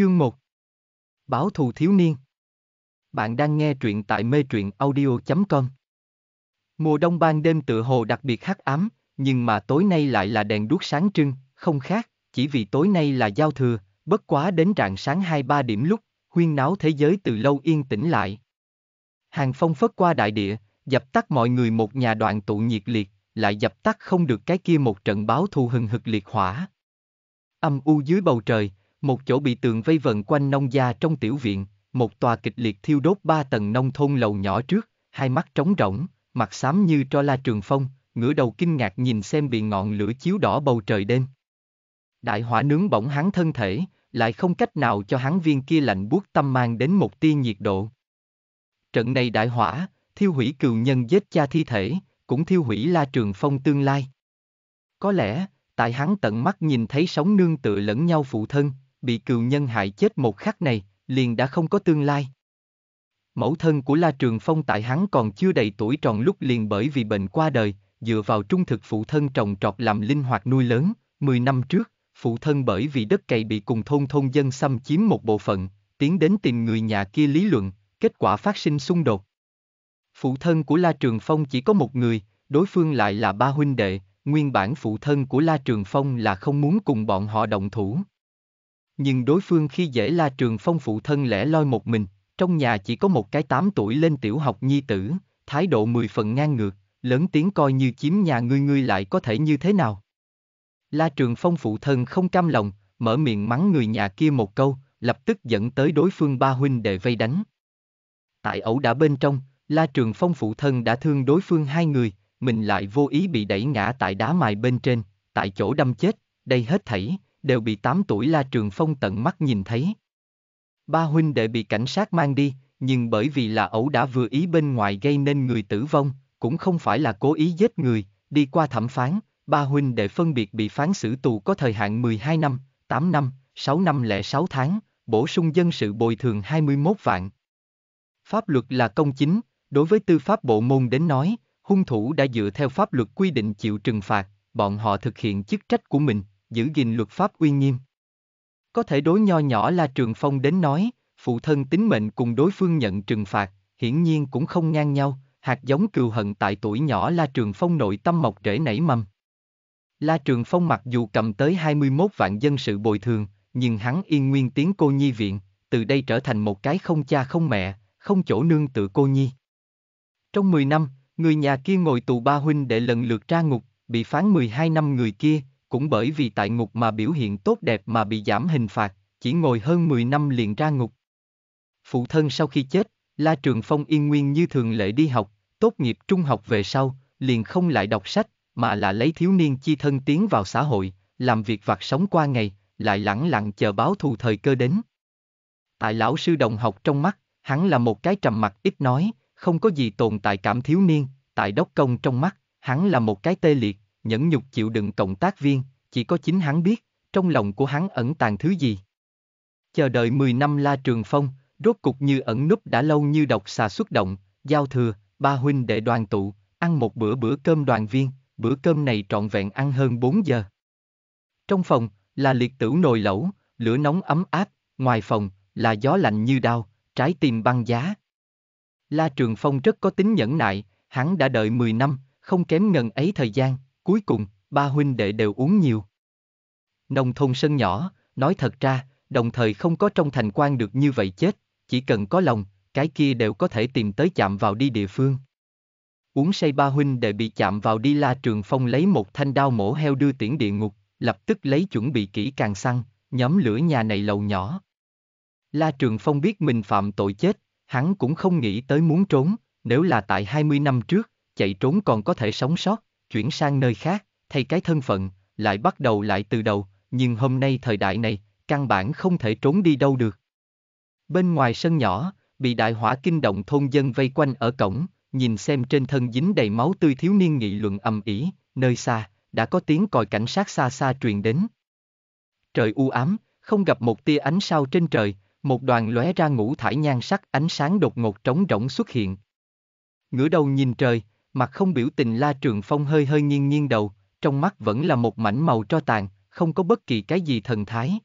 Chương 1 Báo thù thiếu niên Bạn đang nghe truyện tại mê truyện audio.com Mùa đông ban đêm tựa hồ đặc biệt hắc ám, nhưng mà tối nay lại là đèn đuốc sáng trưng, không khác, chỉ vì tối nay là giao thừa, bất quá đến rạng sáng 2-3 điểm lúc, huyên náo thế giới từ lâu yên tĩnh lại. Hàng phong phất qua đại địa, dập tắt mọi người một nhà đoạn tụ nhiệt liệt, lại dập tắt không được cái kia một trận báo thù hừng hực liệt hỏa. Âm u dưới bầu trời, một chỗ bị tường vây vần quanh nông gia trong tiểu viện, một tòa kịch liệt thiêu đốt ba tầng nông thôn lầu nhỏ trước, hai mắt trống rỗng, mặt xám như tro la trường phong, ngửa đầu kinh ngạc nhìn xem bị ngọn lửa chiếu đỏ bầu trời đêm. Đại hỏa nướng bỏng hắn thân thể, lại không cách nào cho hắn viên kia lạnh buốt tâm mang đến một tia nhiệt độ. Trận này đại hỏa, thiêu hủy cừu nhân giết cha thi thể, cũng thiêu hủy la trường phong tương lai. Có lẽ, tại hắn tận mắt nhìn thấy sóng nương tựa lẫn nhau phụ thân, bị cựu nhân hại chết một khắc này, liền đã không có tương lai. Mẫu thân của La Trường Phong tại hắn còn chưa đầy tuổi tròn lúc liền bởi vì bệnh qua đời, dựa vào trung thực phụ thân trồng trọt làm linh hoạt nuôi lớn, 10 năm trước, phụ thân bởi vì đất cày bị cùng thôn thôn dân xâm chiếm một bộ phận, tiến đến tìm người nhà kia lý luận, kết quả phát sinh xung đột. Phụ thân của La Trường Phong chỉ có một người, đối phương lại là ba huynh đệ, nguyên bản phụ thân của La Trường Phong là không muốn cùng bọn họ đồng thủ, nhưng đối phương khi dễ la trường phong phụ thân lẻ loi một mình, trong nhà chỉ có một cái tám tuổi lên tiểu học nhi tử, thái độ mười phần ngang ngược, lớn tiếng coi như chiếm nhà ngươi ngươi lại có thể như thế nào. La trường phong phụ thân không cam lòng, mở miệng mắng người nhà kia một câu, lập tức dẫn tới đối phương ba huynh đệ vây đánh. Tại ẩu đã bên trong, La Trường Phong phụ thân đã thương đối phương hai người, mình lại vô ý bị đẩy ngã tại đá mài bên trên, tại chỗ đâm chết, đây hết thảy, đều bị 8 tuổi La Trường Phong tận mắt nhìn thấy. Ba huynh đệ bị cảnh sát mang đi, nhưng bởi vì là ẩu đã vừa ý bên ngoài gây nên người tử vong, cũng không phải là cố ý giết người, đi qua thẩm phán, ba huynh đệ phân biệt bị phán xử tù có thời hạn 12 năm, 8 năm, 6 năm lẻ 6 tháng, bổ sung dân sự bồi thường 21 vạn. Pháp luật là công chính, đối với tư pháp bộ môn đến nói, hung thủ đã dựa theo pháp luật quy định chịu trừng phạt, bọn họ thực hiện chức trách của mình, giữ gìn luật pháp uy nghiêm. Có thể đối nho nhỏ La Trường Phong đến nói, phụ thân tính mệnh cùng đối phương nhận trừng phạt, hiển nhiên cũng không ngang nhau, hạt giống cừu hận tại tuổi nhỏ La Trường Phong nội tâm mọc rễ nảy mầm. La Trường Phong mặc dù cầm tới 21 vạn dân sự bồi thường, nhưng hắn yên nguyên tiếng cô nhi viện, từ đây trở thành một cái không cha không mẹ, không chỗ nương tự cô nhi. Trong 10 năm, người nhà kia ngồi tù ba huynh để lần lượt ra ngục, bị phán 12 năm người kia, cũng bởi vì tại ngục mà biểu hiện tốt đẹp mà bị giảm hình phạt, chỉ ngồi hơn 10 năm liền ra ngục. Phụ thân sau khi chết, La Trường Phong yên nguyên như thường lệ đi học, tốt nghiệp trung học về sau, liền không lại đọc sách, mà là lấy thiếu niên chi thân tiến vào xã hội, làm việc vặt sống qua ngày, lại lẳng lặng chờ báo thù thời cơ đến. Tại lão sư đồng học trong mắt, hắn là một cái trầm mặc ít nói, không có gì tồn tại cảm thiếu niên, tại đốc công trong mắt, hắn là một cái tê liệt, nhẫn nhục chịu đựng cộng tác viên, chỉ có chính hắn biết, trong lòng của hắn ẩn tàng thứ gì. Chờ đợi 10 năm La Trường Phong, rốt cục như ẩn núp đã lâu như độc xà xuất động, giao thừa, ba huynh đệ đoàn tụ, ăn một bữa bữa cơm đoàn viên, bữa cơm này trọn vẹn ăn hơn 4 giờ. Trong phòng, là liệt tử nồi lẩu, lửa nóng ấm áp, ngoài phòng, là gió lạnh như đau, trái tim băng giá. La Trường Phong rất có tính nhẫn nại, hắn đã đợi 10 năm, không kém ngần ấy thời gian, cuối cùng, ba huynh đệ đều uống nhiều. Nông thôn sân nhỏ, nói thật ra, đồng thời không có trong thành quan được như vậy chết, chỉ cần có lòng, cái kia đều có thể tìm tới chạm vào đi địa phương. Uống say ba huynh đệ bị chạm vào đi la trường phong lấy một thanh đao mổ heo đưa tiễn địa ngục, lập tức lấy chuẩn bị kỹ càng xăng, nhóm lửa nhà này lầu nhỏ. La trường phong biết mình phạm tội chết, hắn cũng không nghĩ tới muốn trốn, nếu là tại 20 năm trước, chạy trốn còn có thể sống sót, chuyển sang nơi khác, thay cái thân phận, lại bắt đầu lại từ đầu, nhưng hôm nay thời đại này, căn bản không thể trốn đi đâu được. Bên ngoài sân nhỏ, bị đại hỏa kinh động thôn dân vây quanh ở cổng, nhìn xem trên thân dính đầy máu tươi thiếu niên nghị luận ầm ĩ, nơi xa, đã có tiếng còi cảnh sát xa xa truyền đến. Trời u ám, không gặp một tia ánh sao trên trời, một đoàn lóe ra ngũ thải nhan sắc ánh sáng đột ngột trống rỗng xuất hiện. Ngửa đầu nhìn trời, mặt không biểu tình La Trường Phong hơi hơi nghiêng nghiêng đầu, trong mắt vẫn là một mảnh màu tro tàn, không có bất kỳ cái gì thần thái.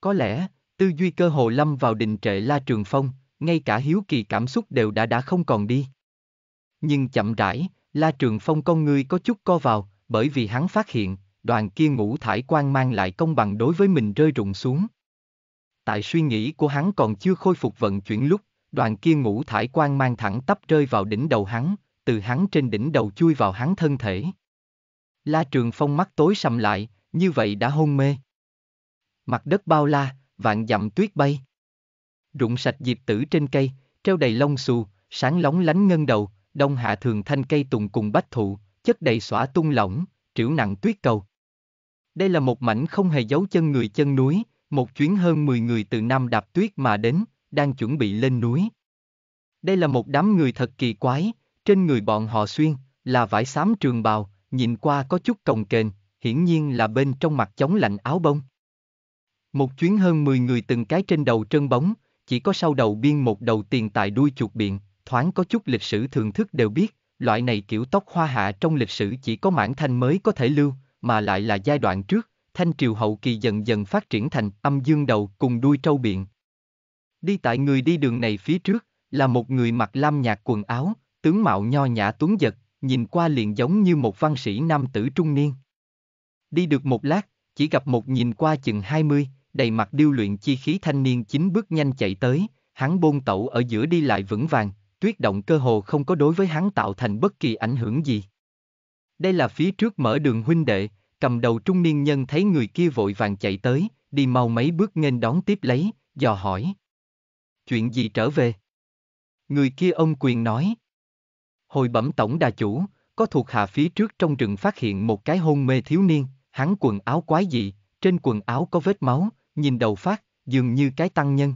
Có lẽ, tư duy cơ hồ lâm vào đình trệ La Trường Phong, ngay cả hiếu kỳ cảm xúc đều đã đã không còn đi. Nhưng chậm rãi, La Trường Phong con người có chút co vào, bởi vì hắn phát hiện, đoàn kia ngũ thải quan mang lại công bằng đối với mình rơi rụng xuống. Tại suy nghĩ của hắn còn chưa khôi phục vận chuyển lúc, đoàn kia ngũ thải quan mang thẳng tắp rơi vào đỉnh đầu hắn, từ hắn trên đỉnh đầu chui vào hắn thân thể. La Trường Phong mắt tối sầm lại, như vậy đã hôn mê. Mặt đất bao la, vạn dặm tuyết bay. Rụng sạch diệp tử trên cây, treo đầy lông xù, sáng lóng lánh ngân đầu, đông hạ thường thanh cây tùng cùng bách thụ, chất đầy xõa tung lỏng, triểu nặng tuyết cầu. Đây là một mảnh không hề giấu chân người chân núi, một chuyến hơn 10 người từ Nam Đạp Tuyết mà đến, đang chuẩn bị lên núi. Đây là một đám người thật kỳ quái, trên người bọn họ xuyên, là vải xám trường bào, nhìn qua có chút cồng kềnh, hiển nhiên là bên trong mặt chống lạnh áo bông. Một chuyến hơn 10 người từng cái trên đầu trơn bóng, chỉ có sau đầu biên một đầu tiền tại đuôi chuột biện, thoáng có chút lịch sử thường thức đều biết, loại này kiểu tóc hoa hạ trong lịch sử chỉ có mãn thanh mới có thể lưu, mà lại là giai đoạn trước, thanh triều hậu kỳ dần dần phát triển thành âm dương đầu cùng đuôi trâu biện. Đi tại người đi đường này phía trước, là một người mặc lam nhạc quần áo, tướng mạo nho nhã tuấn giật, nhìn qua liền giống như một văn sĩ nam tử trung niên. Đi được một lát, chỉ gặp một nhìn qua chừng 20, đầy mặt điêu luyện chi khí thanh niên chính bước nhanh chạy tới, hắn bôn tẩu ở giữa đi lại vững vàng, tuyết động cơ hồ không có đối với hắn tạo thành bất kỳ ảnh hưởng gì. Đây là phía trước mở đường huynh đệ, cầm đầu trung niên nhân thấy người kia vội vàng chạy tới, đi mau mấy bước nghênh đón tiếp lấy, dò hỏi. Chuyện gì trở về? Người kia ông quyền nói. Hồi bẩm tổng đà chủ, có thuộc hạ phía trước trong rừng phát hiện một cái hôn mê thiếu niên, hắn quần áo quái dị, trên quần áo có vết máu, nhìn đầu phát, dường như cái tăng nhân.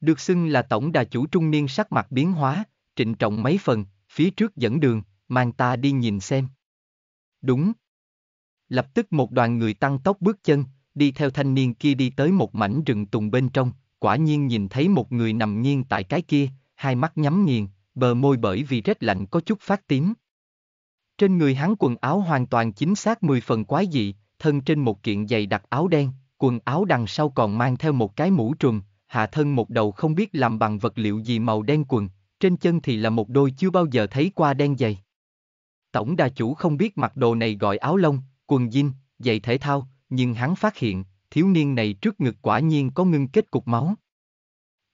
Được xưng là tổng đà chủ trung niên sắc mặt biến hóa, trịnh trọng mấy phần, phía trước dẫn đường, mang ta đi nhìn xem. Đúng. Lập tức một đoàn người tăng tốc bước chân, đi theo thanh niên kia đi tới một mảnh rừng tùng bên trong, quả nhiên nhìn thấy một người nằm nghiêng tại cái kia, hai mắt nhắm nghiền, bờ môi bởi vì rét lạnh có chút phát tím. Trên người hắn quần áo hoàn toàn chính xác 10 phần quái dị, thân trên một kiện giày đặc áo đen, quần áo đằng sau còn mang theo một cái mũ trùm, hạ thân một đầu không biết làm bằng vật liệu gì màu đen quần, trên chân thì là một đôi chưa bao giờ thấy qua đen giày. Tổng đà chủ không biết mặc đồ này gọi áo lông, quần jean, giày thể thao, nhưng hắn phát hiện, thiếu niên này trước ngực quả nhiên có ngưng kết cục máu.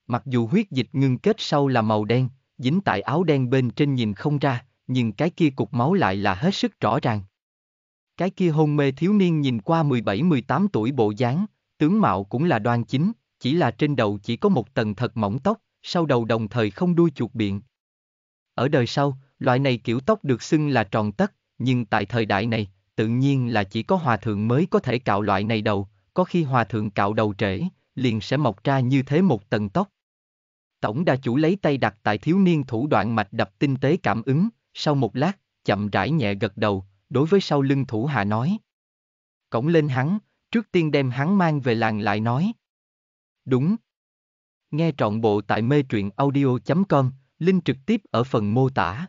Mặc dù huyết dịch ngưng kết sau là màu đen, dính tại áo đen bên trên nhìn không ra, nhưng cái kia cục máu lại là hết sức rõ ràng. Cái kia hôn mê thiếu niên nhìn qua 17-18 tuổi bộ dáng, tướng mạo cũng là đoan chính, chỉ là trên đầu chỉ có một tầng thật mỏng tóc, sau đầu đồng thời không đuôi chuột biện. Ở đời sau, loại này kiểu tóc được xưng là tròn tất, nhưng tại thời đại này, tự nhiên là chỉ có hòa thượng mới có thể cạo loại này đầu, có khi hòa thượng cạo đầu trễ, liền sẽ mọc ra như thế một tầng tóc. Tổng đa chủ lấy tay đặt tại thiếu niên thủ đoạn mạch đập tinh tế cảm ứng, sau một lát, chậm rãi nhẹ gật đầu, đối với sau lưng thủ hạ nói. Cổng lên hắn, trước tiên đem hắn mang về làng lại nói. Đúng. Nghe trọn bộ tại mê truyện audio.com, link trực tiếp ở phần mô tả.